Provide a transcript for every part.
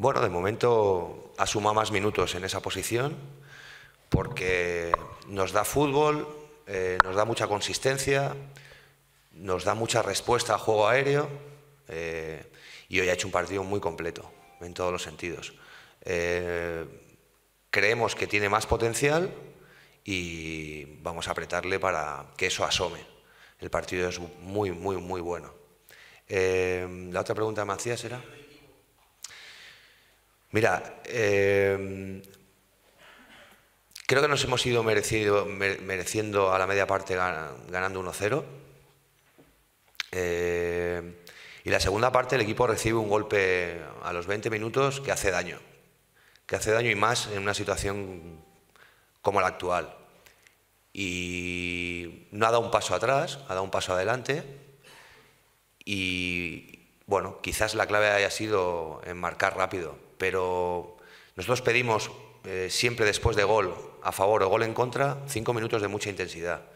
Bueno, de momento asuma más minutos en esa posición porque nos da fútbol, eh, nos da mucha consistencia, nos da mucha respuesta a juego aéreo eh, y hoy ha hecho un partido muy completo en todos los sentidos. Eh, creemos que tiene más potencial y vamos a apretarle para que eso asome. El partido es muy, muy, muy bueno. la otra pregunta, de Macías, era... Mira, em, creo que nos hemos ido mereciendo a la media parte ganando 1-0. Em, y la segunda parte el equipo recibe un golpe a los 20 minutos que hace daño, que hace daño y más en una situación como la actual. Y no ha dado un paso atrás, ha dado un paso adelante y, bueno, quizás la clave haya sido enmarcar rápido, pero nosotros pedimos eh, siempre después de gol a favor o gol en contra cinco minutos de mucha intensidad.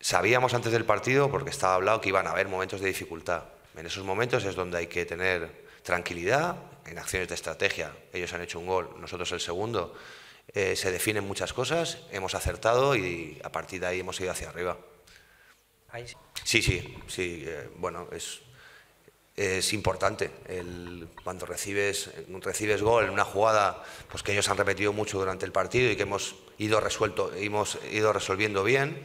Sabíamos antes del partido, porque estaba hablado, que iban a haber momentos de dificultad. En esos momentos es donde hay que tener tranquilidad en acciones de estrategia. Ellos han hecho un gol, nosotros el segundo. Eh, se definen muchas cosas, hemos acertado y a partir de ahí hemos ido hacia arriba. Sí, sí, sí. Eh, bueno, es, es importante. cuando recibes, recibes gol en una jugada pues que ellos han repetido mucho durante el partido y que hemos ido, resuelto, hemos ido resolviendo bien,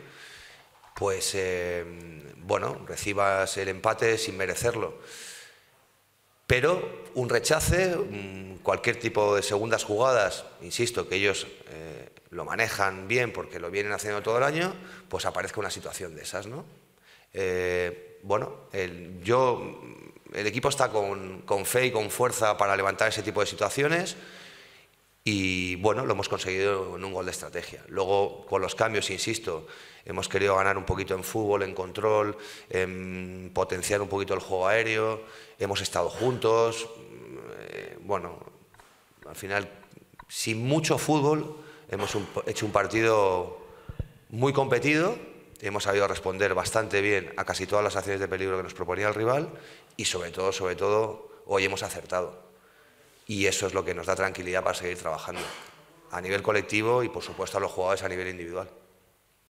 pues eh, bueno, recibas el empate sin merecerlo. Pero un rechace, mm, cualquier tipo de segundas jugadas, insisto, que ellos eh, lo manejan bien porque lo vienen haciendo todo el año, pues aparezca una situación de esas, ¿no? Eh, bueno, el, yo, el equipo está con, fe y con fuerza para levantar ese tipo de situaciones y bueno, lo hemos conseguido en un gol de estrategia. Luego, con los cambios, insisto, hemos querido ganar un poquito en fútbol, en control, en potenciar un poquito el juego aéreo, hemos estado juntos, eh, bueno, al final, sin mucho fútbol, hemos hecho un partido muy competido hemos sabido responder bastante bien a casi todas las acciones de peligro que nos proponía el rival y sobre todo, sobre todo, hoy hemos acertado. Y eso es lo que nos da tranquilidad para seguir trabajando a nivel colectivo y, por supuesto, a los jugadores a nivel individual.